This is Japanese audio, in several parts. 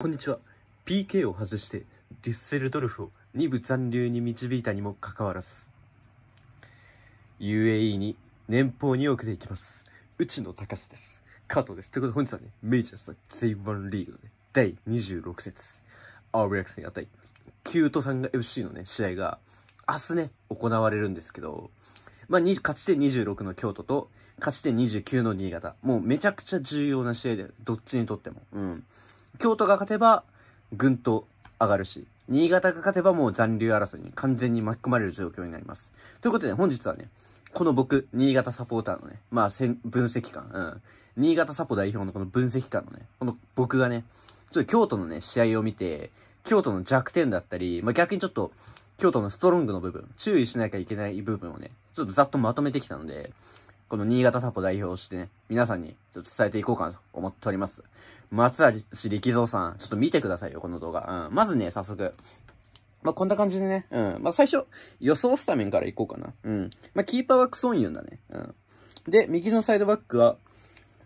こんにちは。PK を外してデュッセルドルフを2部残留に導いたにもかかわらず、UAE に年俸2億で行きます。内野隆史です。加藤です。ということで本日はね、メジャーズの J1 リーグのね、第26節、アーブレックスに与え、キュートさんが FC のね、試合が明日ね、行われるんですけど、まあ、勝ち点26の京都と、勝ち点29の新潟。もうめちゃくちゃ重要な試合だよどっちにとっても。うん。京都が勝てば、ぐんと上がるし、新潟が勝てばもう残留争いに完全に巻き込まれる状況になります。ということで、本日はね、この僕、新潟サポーターのね、まあ、分析官、うん。新潟サポ代表のこの分析官のね、この僕がね、ちょっと京都のね、試合を見て、京都の弱点だったり、まあ、逆にちょっと、京都のストロングの部分、注意しなきゃいけない部分をね、ちょっとざっとまとめてきたので、この新潟サポ代表してね、皆さんにちょっと伝えていこうかなと思っております。松橋力蔵さん、ちょっと見てくださいよ、この動画。うん。まずね、早速。まあ、こんな感じでね、うん。まあ、最初、予想スタメンからいこうかな。うん。まあ、キーパーはクソンユンだね。うん。で、右のサイドバックは、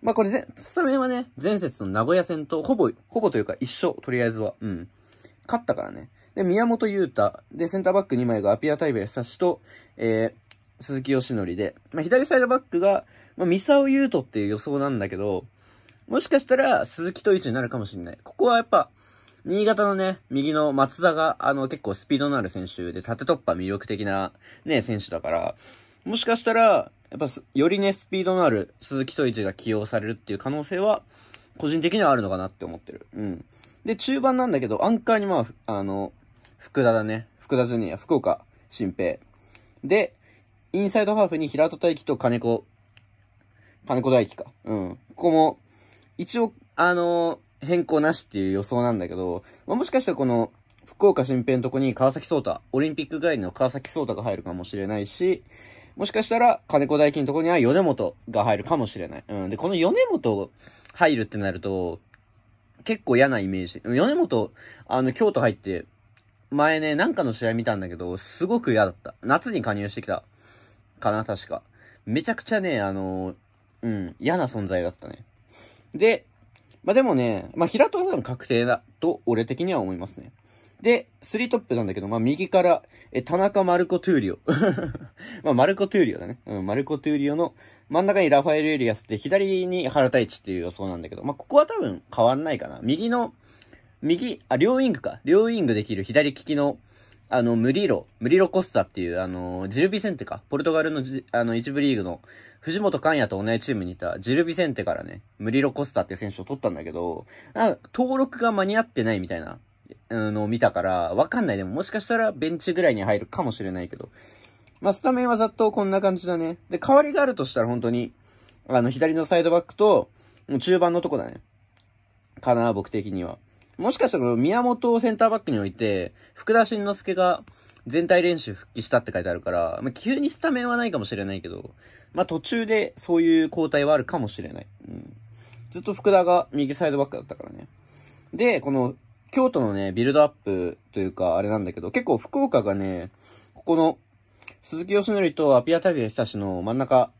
まあ、これね、スタメンはね、前節の名古屋戦とほぼ、ほぼというか一緒、とりあえずは。うん。勝ったからね。で、宮本優太。で、センターバック2枚がアピアタイベ、サシと、えー、鈴木義則で、まあ、左サイドバックが、まあ、三ユー斗っていう予想なんだけど、もしかしたら鈴木斗一になるかもしれない。ここはやっぱ、新潟のね、右の松田が、あの、結構スピードのある選手で、縦突破魅力的な、ね、選手だから、もしかしたら、やっぱ、よりね、スピードのある鈴木斗一が起用されるっていう可能性は、個人的にはあるのかなって思ってる。うん。で、中盤なんだけど、アンカーにまあ、あの、福田だね。福田ジュニア、福岡、新平。で、インサイドハーフに平戸大輝と金子、金子大輝か。うん。ここも、一応、あのー、変更なしっていう予想なんだけど、まあ、もしかしたらこの、福岡新平のとこに川崎颯太、オリンピック帰りの川崎颯太が入るかもしれないし、もしかしたら金子大輝のとこには米本が入るかもしれない。うん。で、この米本入るってなると、結構嫌なイメージ。米本、あの、京都入って、前ね、なんかの試合見たんだけど、すごく嫌だった。夏に加入してきたかな、確か。めちゃくちゃね、あのー、うん、嫌な存在だったね。で、まあ、でもね、まあ、平戸は多分確定だと、俺的には思いますね。で、スリートップなんだけど、まあ、右から、え、田中マルコ・トゥーリオ。まあ、マルコ・トゥーリオだね。うん、マルコ・トゥーリオの真ん中にラファエル・エリアスで、左に原太一っていう予想なんだけど、まあ、ここは多分変わんないかな。右の、右、あ、両ウィングか。両ウィングできる左利きの、あの、ムリロ、ムリロコスタっていう、あの、ジルビセンテか、ポルトガルの、あの、一部リーグの、藤本寛也と同じチームにいた、ジルビセンテからね、ムリロコスタって選手を取ったんだけど、なんか、登録が間に合ってないみたいな、あの見たから、わかんない。でも、もしかしたら、ベンチぐらいに入るかもしれないけど。まあ、スタメンはざっとこんな感じだね。で、代わりがあるとしたら、本当に、あの、左のサイドバックと、中盤のとこだね。かな、僕的には。もしかしたら宮本をセンターバックに置いて、福田慎之介が全体練習復帰したって書いてあるから、まあ、急にスタメンはないかもしれないけど、まあ、途中でそういう交代はあるかもしれない。うん。ずっと福田が右サイドバックだったからね。で、この、京都のね、ビルドアップというか、あれなんだけど、結構福岡がね、ここの、鈴木義則とアピアタビエ久志の真ん中、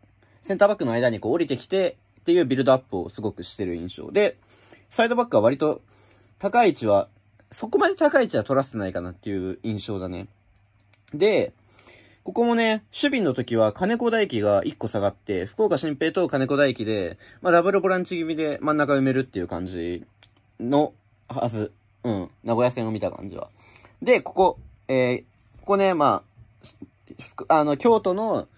センターバックの間にこう降りてきて、っていうビルドアップをすごくしてる印象で、サイドバックは割と高い位置は、そこまで高い位置は取らせてないかなっていう印象だね。で、ここもね、守備の時は金子大輝が1個下がって、福岡新平と金子大輝で、まあ、ダブルボランチ気味で真ん中埋めるっていう感じのはず。うん。名古屋戦を見た感じは。で、ここ、えー、ここね、まあ、あの、京都の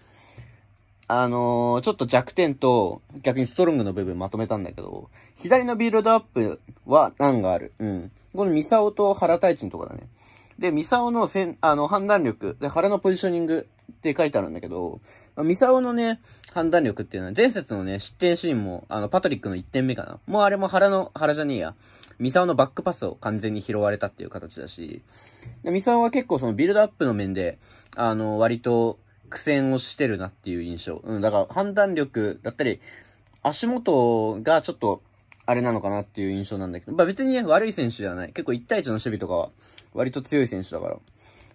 あのー、ちょっと弱点と逆にストロングの部分まとめたんだけど、左のビルドアップは難がある。うん。このミサオと原太一のとこだね。で、ミサオのせん、あの、判断力、で、原のポジショニングって書いてあるんだけど、ミサオのね、判断力っていうのは、前節のね、失点シーンも、あの、パトリックの1点目かな。もうあれも原の、原じゃねえや。ミサオのバックパスを完全に拾われたっていう形だし、でミサオは結構そのビルドアップの面で、あの、割と、苦戦をしてるなっていう印象。うん、だから判断力だったり、足元がちょっと、あれなのかなっていう印象なんだけど、まあ別に悪い選手ではない。結構1対1の守備とかは、割と強い選手だから。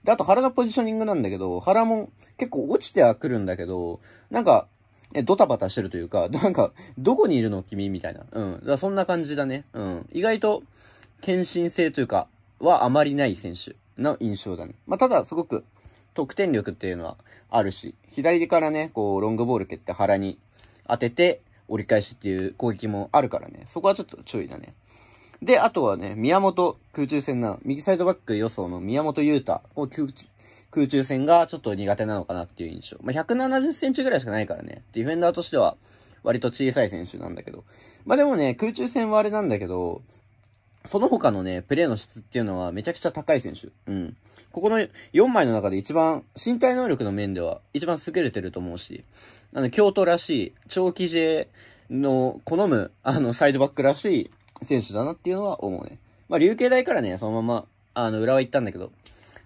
で、あと原のポジショニングなんだけど、原も結構落ちてはくるんだけど、なんか、え、ドタバタしてるというか、なんか、どこにいるの君みたいな。うん。だそんな感じだね。うん。意外と、献身性というか、はあまりない選手の印象だね。まあ、ただ、すごく、得点力っていうのはあるし、左からね、こう、ロングボール蹴って腹に当てて、折り返しっていう攻撃もあるからね、そこはちょっと注意だね。で、あとはね、宮本空中戦な、右サイドバック予想の宮本優太、こう空空中戦がちょっと苦手なのかなっていう印象。まあ、170センチぐらいしかないからね、ディフェンダーとしては割と小さい選手なんだけど。まあ、でもね、空中戦はあれなんだけど、その他のね、プレーの質っていうのはめちゃくちゃ高い選手。うん。ここの4枚の中で一番身体能力の面では一番優れてると思うし、あの、京都らしい、長期 J の好む、あの、サイドバックらしい選手だなっていうのは思うね。まあ、琉球大からね、そのまま、あの、浦和行ったんだけど、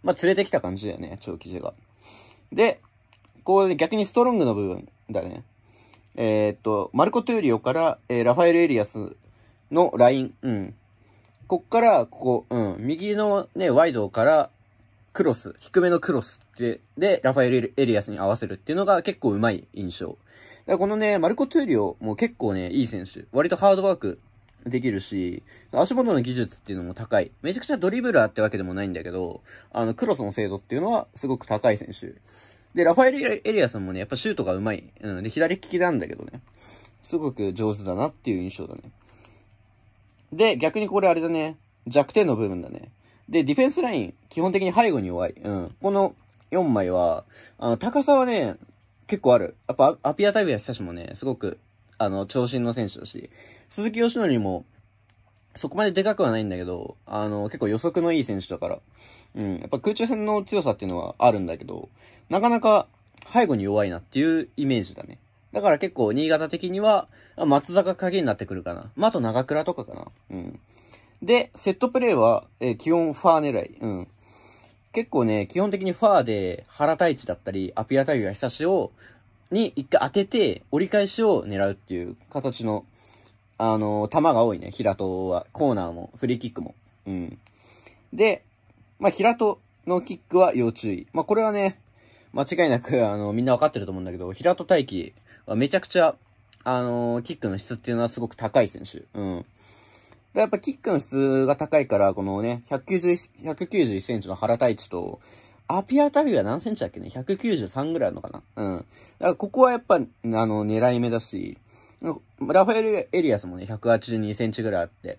まあ、連れてきた感じだよね、長期 J が。で、こう、ね、逆にストロングの部分だね。えー、っと、マルコ・トゥーリオから、えー、ラファエル・エリアスのライン、うん。こっから、ここ、うん、右のね、ワイドからクロス、低めのクロスって、で、ラファエル・エリアスに合わせるっていうのが結構うまい印象。だからこのね、マルコ・トゥーリオも結構ね、いい選手。割とハードワークできるし、足元の技術っていうのも高い。めちゃくちゃドリブラーってわけでもないんだけど、あの、クロスの精度っていうのはすごく高い選手。で、ラファエル・エリアスもね、やっぱシュートがうまい。うん、で、左利きなんだけどね。すごく上手だなっていう印象だね。で、逆にこれあれだね。弱点の部分だね。で、ディフェンスライン、基本的に背後に弱い。うん。この4枚は、あの、高さはね、結構ある。やっぱ、アピアタイプや久しもね、すごく、あの、長身の選手だし、鈴木義則も、そこまででかくはないんだけど、あの、結構予測のいい選手だから、うん、やっぱ空中戦の強さっていうのはあるんだけど、なかなか背後に弱いなっていうイメージだね。だから結構、新潟的には、松坂鍵になってくるかな。まあ、あと長倉とかかな。うん。で、セットプレーは、えー、基本ファー狙い。うん。結構ね、基本的にファーで原太一だったり、アピア太陽や久しを、に一回当てて、折り返しを狙うっていう形の、あのー、球が多いね、平戸は。コーナーも、フリーキックも。うん。で、まあ、平戸のキックは要注意。まあ、これはね、間違いなく、あの、みんなわかってると思うんだけど、平戸大輝めちゃくちゃ、あのー、キックの質っていうのはすごく高い選手。うん。やっぱキックの質が高いから、このね、191, 191センチの原太一と、アピアタビは何センチだっけね ?193 ぐらいあるのかなうん。だからここはやっぱ、あの、狙い目だし、ラファエル・エリアスもね、182センチぐらいあって、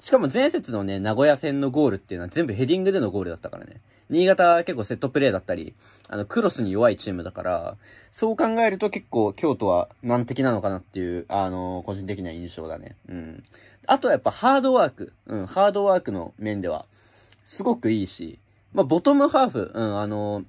しかも前節のね、名古屋戦のゴールっていうのは全部ヘディングでのゴールだったからね。新潟は結構セットプレーだったり、あの、クロスに弱いチームだから、そう考えると結構京都は難敵なのかなっていう、あのー、個人的な印象だね。うん。あとはやっぱハードワーク。うん、ハードワークの面では、すごくいいし、まあ、ボトムハーフ、うん、あのー、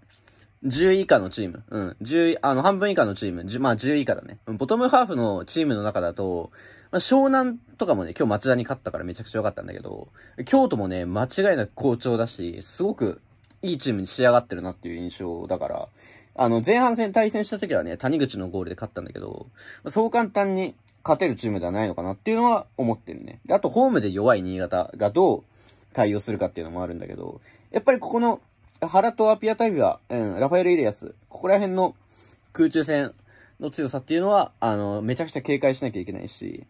10以下のチーム。うん。10、あの、半分以下のチーム。まあ、10以下だね。うん、ボトムハーフのチームの中だと、まあ、湘南とかもね、今日町田に勝ったからめちゃくちゃ良かったんだけど、京都もね、間違いなく好調だし、すごくいいチームに仕上がってるなっていう印象だから、あの、前半戦対戦した時はね、谷口のゴールで勝ったんだけど、そう簡単に勝てるチームではないのかなっていうのは思ってるね。で、あとホームで弱い新潟がどう対応するかっていうのもあるんだけど、やっぱりここの、原とアピアタイビは、うん、ラファエル・イリアス、ここら辺の空中戦、の強さっていうのは、あの、めちゃくちゃ警戒しなきゃいけないし、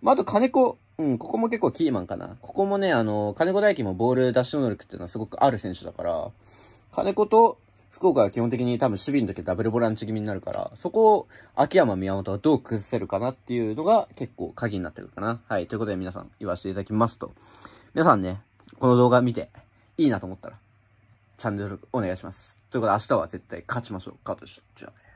まあ、あと金子、うん、ここも結構キーマンかな。ここもね、あの、金子大輝もボール出し能力っていうのはすごくある選手だから、金子と福岡は基本的に多分守備の時はダブルボランチ気味になるから、そこを秋山宮本はどう崩せるかなっていうのが結構鍵になってくるかな。はい。ということで皆さん言わせていただきますと、皆さんね、この動画見ていいなと思ったら、チャンネル登録お願いします。ということで明日は絶対勝ちましょう。カートでした。じゃあ